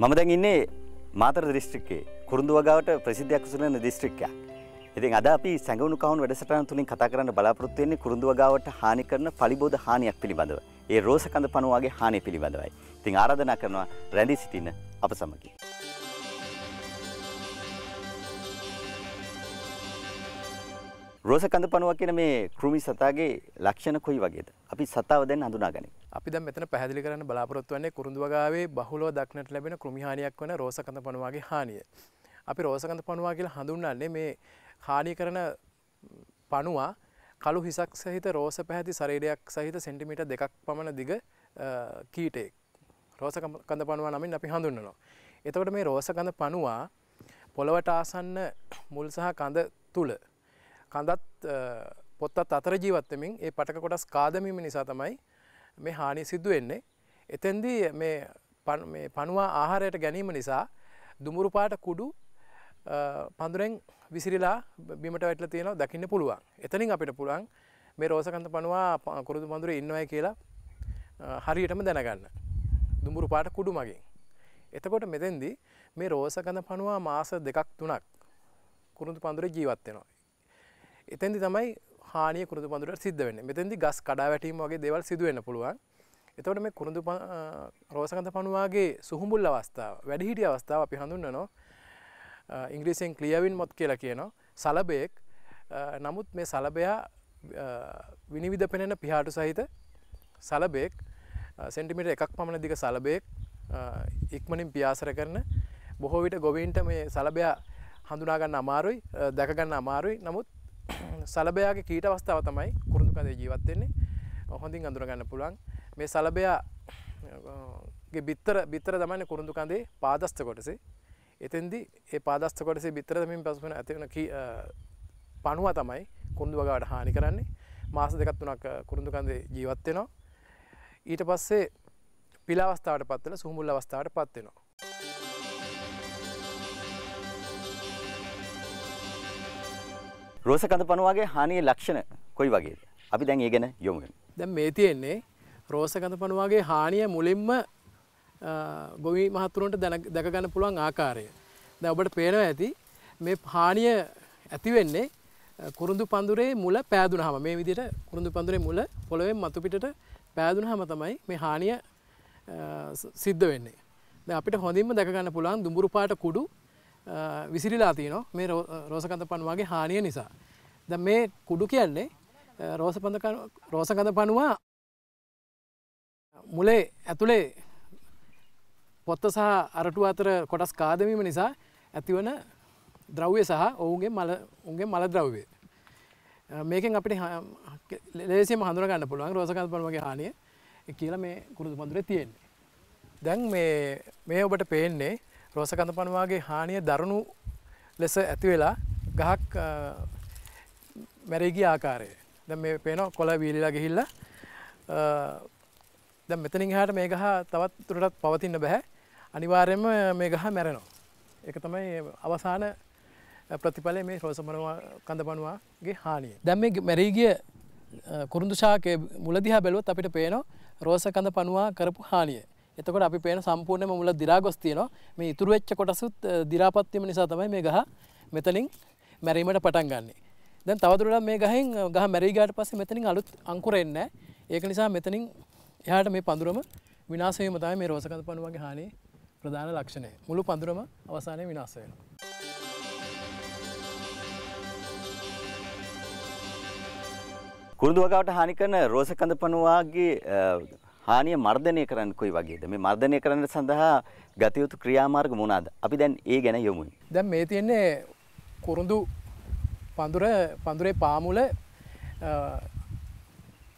මම දැන් ඉන්නේ මාතර දිස්ත්‍රික්කයේ කුරුඳු වගාවට ප්‍රසිද්ධයක් උසුලන දිස්ත්‍රික්කයක්. ඉතින් අද අපි සැඟවුණු කවුණු වැඩසටහන තුලින් කතා කරන්න බලාපොරොත්තු වෙන්නේ කුරුඳු වගාවට හානි කරන පලිබෝධ හානියක් පිළිබඳව. ඒ රෝස කඳ පණුවාගේ හානිය පිළිබඳවයි. ඉතින් ආරාධනා කරනවා රැඳී සිටින්න අප සමගින්. රෝස කඳ පණුවා කියන මේ කෘමි සතාගේ ලක්ෂණ කොයි වගේද? අපි සතාව දැන් හඳුනාගනිමු. අපි දැන් මෙතන පැහැදිලි කරන්න බලාපොරොත්තු වෙන්නේ කුරුඳුවගාවේ බහුලව දක්නට ලැබෙන කෘමිහානියක් වන රෝසකඳ පණුවාගේ හානිය. අපි රෝසකඳ පණුවා කියලා හඳුන්වන්නේ මේ හානි කරන පණුවා කළු හිසක් සහිත රෝස පැහැති ශරීරයක් සහිත සෙන්ටිමීටර් දෙකක් පමණ දිග කීටෙක්. රෝස කඳ පණුවා නමින් අපි හඳුන්වනවා. එතකොට මේ රෝස කඳ පණුවා පොළවට ආසන්න මුල් සහ කඳ තුල කඳත් පොත්තත් අතර ජීවත් වෙමින් ඒ පටක කොටස් කාදමීම නිසා තමයි මේ හානි සිද්ධ වෙන්නේ. එතෙන්දී මේ පනවා ආහාරයට ගැනීම නිසා දුමුරු පාට කුඩු පඳුරෙන් විසිරිලා බිමට වැටල තියෙනවා දකින්න පුළුවන්. එතනින් අපිට පුළුවන් මේ රෝසකන්ත පනවා කුරුදු පඳුර ඉන්නවයි කියලා හරියටම දැනගන්න. දුඹුරු පාට කුඩු මගින්. එතකොට මෙතෙන්දි මේ රෝසකඳ පනවා මාස දෙකක් තුනක් කුරුදු පඳුර ජීවත් වෙනවා. එතෙන්දි තමයි හානිය කුරුදු පඳුරට සිද්ධ වෙන්නේ. මෙතෙන්දි ගස් කඩා වැටීම වගේ දේවල් සිදු වෙන්න පුළුවන්. එතකොට මේ කුරුදු රෝසගන්ධ පණුවාගේ සුහුඹුල් අවස්ථාව, වැඩිහිටි අවස්ථාව අපි හඳුන්වනවා. ඉංග්‍රීසියෙන් ක්ලියවින් මොත් කියලා කියනවා. සලබයෙක්. නමුත් මේ සලබයා විනිවිද පෙනෙන පිහාටු සහිත සලබයෙක් සෙන්ටිමීටර් එකක් පමණ දිග සලබයෙක් ඉක්මනින් පියාසර කරන බොහෝ විට ගොවීන්ට මේ සලබයා හඳුනාගන්න අමාරුයි දැකගන්න අමාරුයි නමුත් සලබයාගේ කීට අවස්ථාව තමයි කුරුඳු කඳේ ජීවත් වෙන්නේ. හොඳින් අඳුර ගන්න පුළුවන්. මේ සලබයාගේ බිත්තර බිත්තර තමයි කුරුඳු කඳේ පාදස්ත කොටසේ. එතෙන්දී ඒ පාදස්ත කොටසේ බිත්තර තමයි පසුපන ඇති වෙන පණුව තමයි කුරුඳු වගාවට හානි කරන්නේ. මාස දෙකක් තුනක් කුරුඳු කඳේ ජීවත් වෙනවා. ඊට පස්සේ පිල අවස්ථාවට පත් වෙලා සුහුමුල් අවස්ථාවට පත් වෙනවා. රෝස කඳ පනුවාගේ හානියේ ලක්ෂණ කොයි වගේද? අපි දැන් ඒ ගැන යොමු වෙමු. දැන් මේ තියෙන්නේ රෝස කඳ පනුවාගේ හානිය මුලින්ම ගොවි මහතුරුන්ට දැක ගන්න පුළුවන් ආකාරය. දැන් ඔබට පේනවා ඇති මේ හානිය ඇති වෙන්නේ කුරුඳු පඳුරේ මුල පෑදුනහම මේ විදිහට කුරුඳු පඳුරේ මුල පොළවෙන් මතු පිටට පෑදුනහම තමයි මේ හානිය සිද්ධ වෙන්නේ. දැන් අපිට හොඳින්ම දැක ගන්න පුළුවන් දුඹුරු පාට කුඩු විසිරිලා තියනො මේ රෝසකඳ පණුවාගේ හානිය නිසා. ද මේ කුඩු කියන්නේ රෝසකඳ පණුවා මුලේ ඇතුළේ පොත්ත සහ අරටු අතර කොටස් කාදමීම නිසා ඇතිවන ද්‍රව්‍ය සහ ඔවුන්ගේ මල උන්ගේ මල ද්‍රව්වේ. මේකෙන් අපිට ලේසිම හඳුරගන්න පුළුවන් රෝසකඳ පණුවගේ හානිය කියලා මේ කුරුදු පඳුරේ තියෙන්නේ. දැන් මේ මේ ඔබට පේන්නේ රෝස කඳපනුවාගේ හානිය දරුණු ලෙස ඇති වෙලා ගහක් මැරේගිය ආකාරය දැන් මේ පේන කොළ වීලිලා ගිහිල්ලා දැන් මෙතනින් එහාට මේ ගහ තවත් දුරටත් පවතින්න බෑ අනිවාර්යයෙන්ම මේ ගහ මැරෙනවා ඒක තමයි අවසාන ප්‍රතිඵලය මේ රෝසමනවා කඳපනුවාගේ හානිය දැන් මේ මැරීගිය කුරුදු ශාකය මුලදිහා බැලුවත් අපිට පේනවා රෝස කඳ පනුවා කරපු හානිය එතකොට අපි පේන සම්පූර්ණයම මුල දිරා ගොස් තියෙනවා මේ ඉතුරු වෙච්ච කොටසුත් දිරාපත් වීම නිසා තමයි මේ ගහ මෙතනින් මැරීමට පටන් ගන්නෙ. දැන් තවදුරටත් මේ ගහෙන් ගහ මැරී ගියාට පස්සේ මෙතනින් අලුත් අංකුර එන්නේ නැහැ. ඒක නිසා මෙතනින් එහාට මේ පඳුරම විනාශ වීම තමයි මේ රෝසකඳ පණුවගේ හානියේ ප්‍රධාන ලක්ෂණය. මුළු පඳුරම අවසානයේ විනාශ වෙනවා. කුරුඳු වගාවට හානි කරන රෝසකඳ පණුවාගේ හානිය මර්ධනය කරන්න කොයි වගේද මේ මර්ධනය කරන්න සඳහා ගතයුතු ක්‍රියාමාර්ග මොනාද අපි දැන් ඒ ගැන යොමුයි. දැන් මේ තියෙන්නේ කුරුඳු පඳුර පඳුරේ පාමුල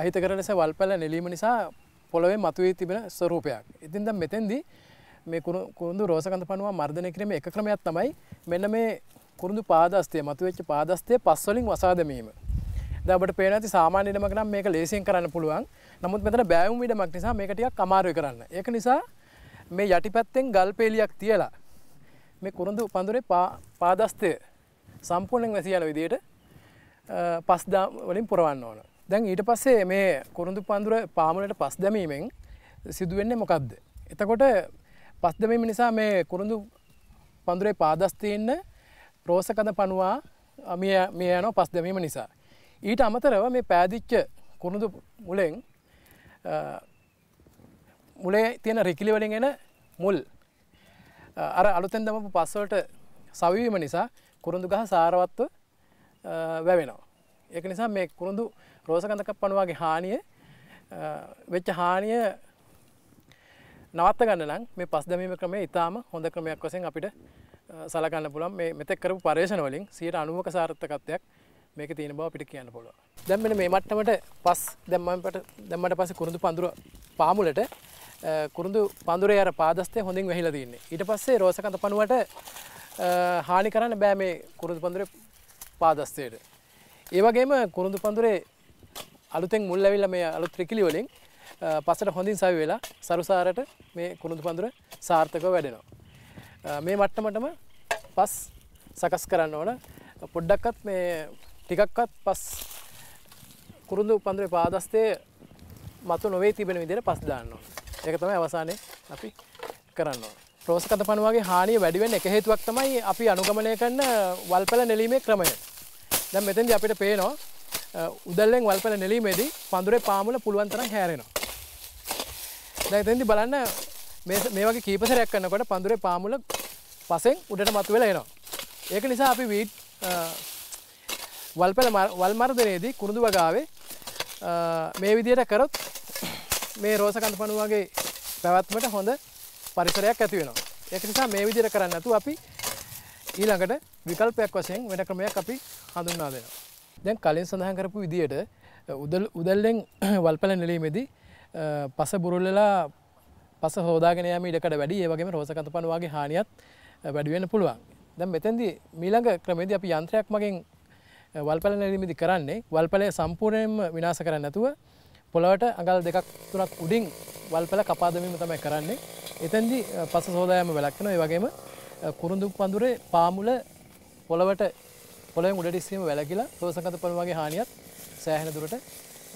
අහිතකරලෙස වල්පැල නෙලීම නිසා පොළොවේ මතුවී තිබෙන ස්වරූපයක්. ඉතින් දැන් මෙතෙන්දී මේ කුරුඳු රෝසකන්ද පනුව මර්ධනය කිරීම එක ක්‍රමයක් තමයි මෙන්න මේ කුරුඳු පාදස්තය මතුවෙච්ච පාදස්තය පස්වලින් වසා දැමීම. දබට පේන ඇති සාමාන්‍ය ඉඩමක් නම් මේක ලේසියෙන් කරන්න පුළුවන් නමුත් මෙතන බෑවුම් ඉඩමක් නිසා මේක ටිකක් අමාරුයි කරන්න ඒක නිසා මේ යටිපැත්තෙන් ගල් පේලියක් තියලා මේ කුරුඳු පඳුරේ පාදස්තය සම්පූර්ණයෙන් වැසියන විදියට පස්දා වලින් පුරවන්න ඕන දැන් ඊට පස්සේ මේ කුරුඳු පඳුර පාමුලට පස් දැමීමෙන් සිදුවෙන්නේ මොකක්ද එතකොට පස් දැමීම නිසා මේ කුරුඳු පඳුරේ පාදස්තියන්න රෝසකඳ පනවා මිය යනෝ පස් දැමීම නිසා ඊට අමතරව මේ පෑදිච්ච කුණුදු මුලෙන් මුලේ තියෙන රිකිලිවලින් එන මුල් අර අලුතෙන් දමපු පස්වලට සවීම නිසා කුරුඳු ගහ සාරවත්ව වැවෙනවා. ඒක නිසා මේ කුරුඳු රෝසගඳක පණුවාගේ හානිය වෙච්ච හානිය නවත්ත ගන්න නම් මේ පස් දැමීම ක්‍රමය ඉතාම හොඳ ක්‍රමයක් වසෙන් අපිට සලගන්න පුළන් මේ මෙතෙක් කරපු පර්ේෂණ වලින් සියට අනුවක සාර්ථකත්වයක් මේක තියෙන බව අපිට කියන්න පුළුවන් දැන් මෙන්න මේ මට්ටමට පස් දැන් මම දැම්මට පස්සේ කුරුඳු පඳුර පාමුලට කුරුඳු පඳුරේ අර පාදස්තය හොඳින් වැහිලා තියෙන්නේ ඊට පස්සේ රෝසකන්ත පණුවට හානි කරන්න බෑ මේ කුරුඳු පඳුරේ පාදස්තයට ඒ වගේම කුරුඳු පඳුරේ අලුතෙන් මුල් ඇවිල්ලා මේ අලුත් ත්‍රිකිලි වලින් පස්සට හොඳින් සවි වෙලා සරුසාරට මේ කුරුඳු පඳුර සාර්ථකව වැඩෙනවා මේ මට්ටමටම පස් සකස් කරන්න ඕන පොඩ්ඩක්වත් මේ ටිකක්වත් පස් කුරුදු පන්දුරේ පාදස්තේ මතු නොවේ තිබෙන විදිර පස් දාන්න ඒක තමයි අවසානය අපි කරන්න ප්‍රෝස් කත පනුවගේ හානිය වැඩිවෙන් එක හේතුවක් තමයි අපි අනුගමනය කරන්න වල්පල නෙලීමේ ක්‍රමය දැ මෙතන්ද අපිට පේනවා උදල්ලෙන් වල්පල නෙලීමේදී පඳුරේ පාමුල පුළුවන්තරම් හැරෙනවා දැතදි බලන්න මේ වගේ කීපසරයක් කන්නකොට පඳුරේ පාමුල පසෙන් උඩට මතු වෙලා එනවා ඒක නිසා අපි වීට් වල්පල වල්මර්ධනයේදී කුරුදු වගාවේ මේ විදියට කරොත් මේ රෝස කඳ පනුවගේ පැවැත්මට හොඳ පරිසරයක් ඇති වෙනවා. ඒක නිසා මේ විදියට කරන්න නැතුව අපි ඊළඟට විකල්පයක් වශයෙන් වෙන ක්‍රමයක් අපි හඳුන්වා දෙනවා. දැන් කලින් සඳහන් කරපු විදියට උදල් උදල්ලෙන් වල්පල නෙලීමේදී පස බුරුල්ලලා පස හෝදාගෙන යාම ඉඩකට වැඩි ඒ වගේම රෝස කඳ පනුවගේ හානියත් වැඩි වෙන්න පුළුවන්. දැන් මෙතෙන්දී මීළඟ ක්‍රමේදී අපි යන්ත්‍රයක් මගින් වල්පල නිර්මිති කරන්නේ වල්පලය සම්පූර්ණයෙන්ම විනාශ කරන්න නැතුව පොළවට අඟල් දෙකක් තුනක් උඩින් වල්පල කපාදමීම තමයි කරන්නේ. එතෙන්දි පස සෝදායම වැළක්වෙනවා. ඒ වගේම කුරුඳුක් පඳුරේ පාමුල පොළවට පොළොවෙන් උඩට ඉස්සීම වැළකීලා තෝසගත පොළොව වගේ හානියක් සෑහෙන දුරට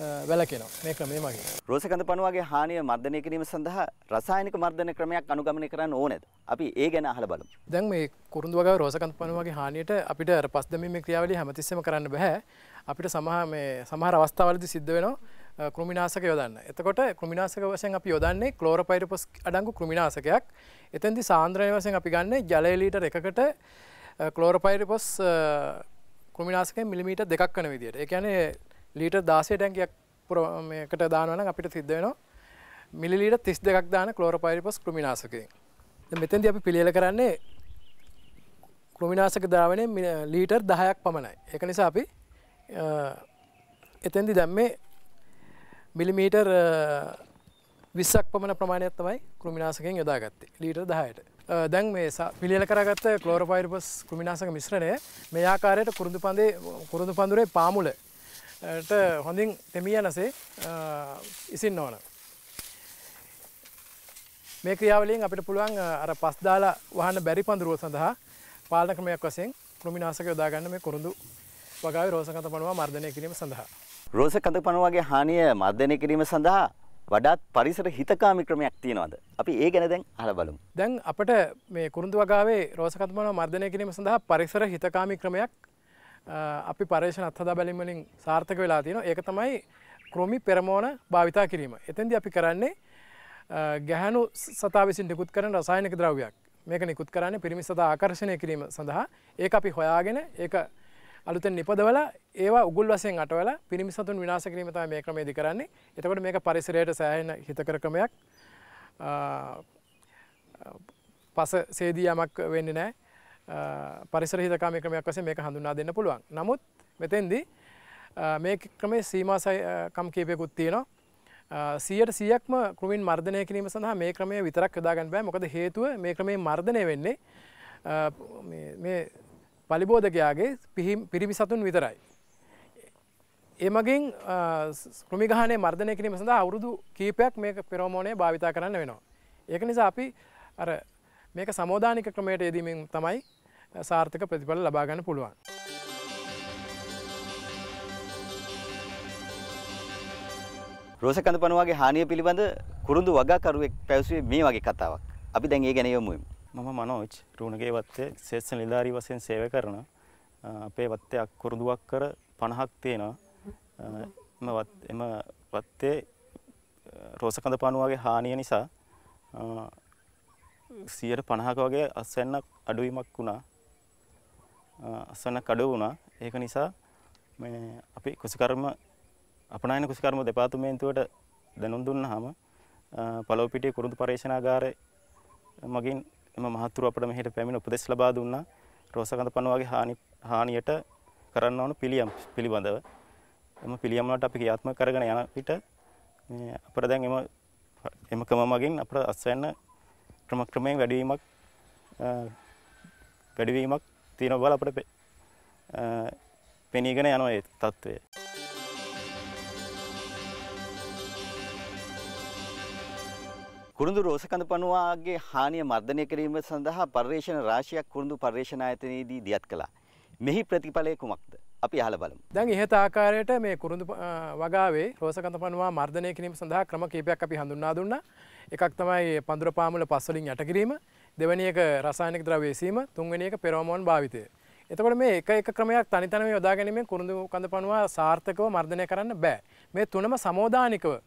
වැලකෙනවා මේ ක්‍රමය මගේ. රෝසකඳ පණුවගේ හානිය මර්ධනය කිරීම සඳහා රසායනික මර්ධන ක්‍රමයක් අනුගමනය කරන්න ඕනේද? අපි ඒ ගැන අහලා බලමු. දැන් මේ කුරුඳු වගාව රෝසකඳ පණුවගේ හානියට අපිට අර පස් දැමීමේ ක්‍රියාවලිය හැමතිස්සෙම කරන්න බෑ. අපිට සමහර මේ සමහර අවස්ථාවලදී සිද්ධ වෙනවා කෘමිනාශක යොදන්න. එතකොට කෘමිනාශක වශයෙන් අපි යොදන්නේ ක්ලෝරොපයිරිෆොස් අඩංගු කෘමිනාශකයක්. එතෙන්දී සාන්ද්‍රණය වශයෙන් අපි ගන්න ජලය ලීටර එකකට ක්ලෝරොපයිරිෆොස් කෘමිනාශකය මිලිමීටර් දෙකක් වෙන විදියට. ඒ කියන්නේ ලීට දාසේ ටැන්කයක් පුරකට දානවන අපිට සිද්ධ වෙනවා මිලිලීට තිස් දෙකක් දාන කලෝරපයිරිපස් කෘමිනාසකින්. මෙතන්ද අපි පිළියල කරන්නේ කෘමිනාසක දාවනය ලීටර් දහයක් පමණයි. එක නිසා අපි එතැන්දි දැම්මේ මිලිමීටර් විස්සක් පමණ ප්‍රමාණයක් තමයි කෘමිනාසකෙන් යොදා ගත්තේ ලීටර් දහයට. දැන් මේ පිළියල කරගත්ත කලෝරපයිරිපස් කෘමිනාසක මිශ්‍රණය මේ ආකාරයට කුරුදු පන්දේ කුරුදු පඳුරේ පාමුල ට හොඳින් තෙමිය නසේ ඉසින්න ඕන. මේ ක්‍රියාවලින් අපිට පුළුවන් අර පස්දාලා වහන්න බැරි පඳුරුව සඳහා පාලන ක්‍රමයක් වසයෙන් කෘමිනාසක යොදාගන්න මේ කුරුඳු වගාව රෝසකත පනුව මර්ධනය කිරීම සඳහා. රෝසකඳ පනුවගේ හානිය මර්ධනය කිරීම සඳහා වඩාත් පරිසර හිතකාමි ක්‍රමයක් තියෙනවද. අපි ඒ ගැන දැන් අහලා බලමු. දැන් අපිට මේ කුරුඳු වගාවේ රෝසකඳ පනුව මර්ධනය කිරීම සඳහා පරිසර හිතකාමි ක්‍රමයක් අපි පර්ේෂණ අත්හදා බැලිමලින් සාර්ථක වෙලා තියෙන ඒක තමයි ක්‍රොමි පෙරමෝන භාවිතා කිරීම. එතන්ද අපි කරන්නේ ගැහැනු සතා විසින් නිකුත් කරන රසායනක ද්‍රව්‍යයක් මේක නිකුත් කරන්නේ පිරිමි සතා ආකර්ශණය කිරීම සඳහා ඒ අපි හොයාගෙන ඒ අලුතෙන් නිපදවල ඒවා උගුල් වසයෙන් අටවල පිරිමි සතුන් විනාශ කිරීම තමයි මේ ක්‍රමේදී කරන්නේ. එතකොට මේක පරිසරයට සෑහෙන හිතකර ක්‍රමයක් පස සේදී යමක් වෙන්නේ නැහැ. පරිසර හිතකාම ක්‍රමයක් වසේ මේක හඳුනා දෙන්න පුළුවන් නමුත් මෙතෙන්දී මේ ක්‍රමේ සීමාසයකම් කීපයකුත් තියෙනවා සියට සියක්ම කෘමින් මර්ධනය කිරීම සඳහා මේ ක්‍රමය විතරක් යොදාගන්න බෑ මොකද හේතුව මේ ක්‍රමේ මර්ධනය වෙන්නේ මේ පලිබෝධකයාගේ පිහිම් පිරිමි සතුන් විතරයි එමගින් කෘමිගහනය මර්ධනය කිරීම සඳ අවුරුදු කීපයක් මේ පෙරෝමෝනය භාවිතා කරන්න වෙනවා. ඒක නිසා අපි අර මේක සමෝධානික ක්‍රමයට යෙදීමෙන් තමයි සාර්ථක ප්‍රතිඵල ලබාගන්න පුළුවන්. රෝසකඳ පනුවගේ හානිය පිළිබඳ කුරුඳු වගකරුවෙක් පැවසුවේ මේ වගේ කතාවක්. අපි දැන් ඒ ගැන යමු. මම මනෝජ් රුණගේ වත්තේ ශේෂ නිලධාරී වශයෙන් සේවය කරන අපේ වත්තේ කුරුඳුවක් කර 50ක් තියෙනවා. එම එම වත්තේ රෝසකඳ පනුවගේ හානිය නිසා සියයට පණහක වගේ අස්සැන්නක් අඩුවීමක් වුණා අස්වනක් අඩු වුණා. ඒක නිසා මේ අපි කුසිකර්ම අපනායන කුසිකර්ම දෙපාර්තමේන්තුවට දැනුම් දුන්නාම පළවපිටිය කුරුඳු පරීක්ෂණාගාරයේ මගින් එම මහතුරු අපට මෙහෙට පැමිණ උපදෙස් ලබා දුන්නා. රෝසගඳ පණුවාගේ හානි හානියට කරන්න ඕන පිළියම් පිළිබඳව. එම පිළියම් වලට අපි ක්‍රියාත්මක කරගෙන යන විට මේ අපර දැන් එම එම ක්‍රම මගින් අපට අස්වැන්න ක්‍රම ක්‍රමයෙන් වැඩිවීමක් වැඩිවීමක් තියෙන බල අපට පෙනීගෙන යනවා ඒ තත්ත්වය. කුරුඳු රෝසකඳ පනුවාගේ හානිය මර්ධනය කිරීම සඳහා පර්යේෂණ රාශියක් කුරුඳු පර්යේෂණ ආයතනයේදී දියත් කළා. මෙහි ප්‍රතිඵලය කුමක්ද? අපි අහලා බලමු. දැන් ඉහත ආකාරයට මේ කුරුඳු වගාවේ රෝසකඳ පනුවා මර්ධනය කිරීම සඳහා ක්‍රම කීපයක් අපි හඳුන්වා දුන්නා. එකක් තමයි පඳුර පාමුල පස් වලින් යට කිරීම. දෙවැනි එක රසායනික ද්‍රව්‍ය සීම තුන්වැනි එක පෙරෝමෝන් භාවිතය. එතකොට මේ එක එක ක්‍රමයක් තනිතන මේ යොදා ගැනීමෙන් කුරුඳු කඳ පනුවා සාර්ථකව මර්ධනය කරන්න බෑ. මේ තුනම සමෝධානිකව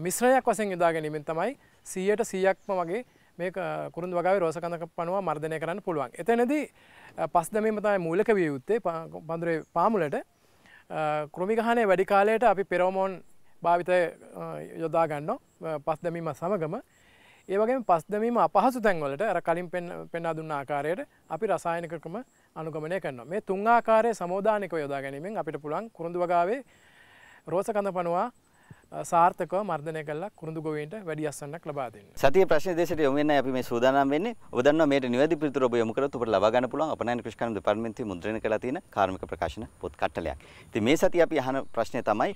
මිශ්‍රයක් වශයෙන් යොදා ගැනීමෙන් තමයි 100ට 100ක්ම වගේ මේ කුරුඳු වගාවේ රෝස කඳ පනුවා මර්ධනය කරන්න පුළුවන්. එතනදී පස් දැමීම තමයි මූලික විය යුත්තේ පඳුරේ පාමුලට කෘමිගහනයේ වැඩි කාලයට අපි පෙරෝමෝන් භාවිතය යොදා ගන්නවා පස් දැමීම සමගම ඒවගේ පස්දමීම අපහසු තැන්වලට ඇර කලින් පෙන්නා දුන්න ආකාරයට අපි රසායනික ක්‍රම අනුගමනය කරනවා මේ තුන් ආකාරය සමෝධානක යොදා ගැනීමෙන් අපිට පුළුවන් කුරුඳු වගාවේ රෝස කඳ පනවා සාර්ථකව මර්ධනය කළා කුරුඳු ගොවීන්ට වැඩි අස්වන්නක් ලබා දෙන්න. සතිය ප්‍රශ්න දේශයට යොමු වෙන්නයි අපි මේ සූදානම් වෙන්නේ. ඔබ දන්නවා මේට නිවැරදි පිළිතුර ඔබ යොමු කරොත් ඔබට ලබා ගන්න පුළුවන් අපනයන කෘෂිකර්ම දෙපාර්තමේන්තුවේ මුද්‍රණය කරලා තියෙන කාර්මික ප්‍රකාශන පොත් කට්ටලයක්. ඉතින් මේ සතිය අපි අහන ප්‍රශ්නය තමයි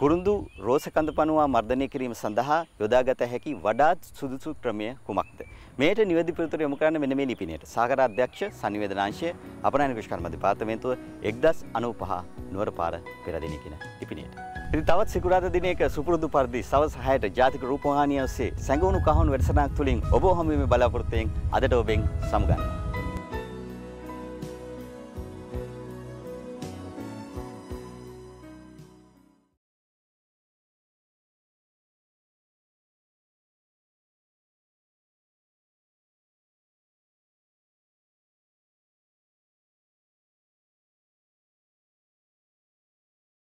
කුරුඳු රෝස කඳ පනුවා මර්ධනය කිරීම සඳහා යොදාගත හැකි වඩාත් සුදුසු ක්‍රමය කුමක්ද? මේට නිවැරදි පිළිතුර යොමු කරන්න මෙන්න මේ ලිපිනයට. සාකර අධ්‍යක්ෂ සංවේදනාංශය අපරාණ කෘෂි කර්ම දෙපාර්තමේන්තුව 1095 නුවරපාර පෙරදින කියන ලිපිනයට. ඉතින් තවත් සිකුරාදා දිනයක සුපුරුදු පරිදි සවස් 6ට ජාතික රූපවාහිනිය ඔස්සේ සැඟවුණු කහවණු වැඩසටහනක් තුලින් ඔබ හමුවීමේ බලාපොරොත්තුවෙන් අදට ඔබෙන් සමුගන්නවා.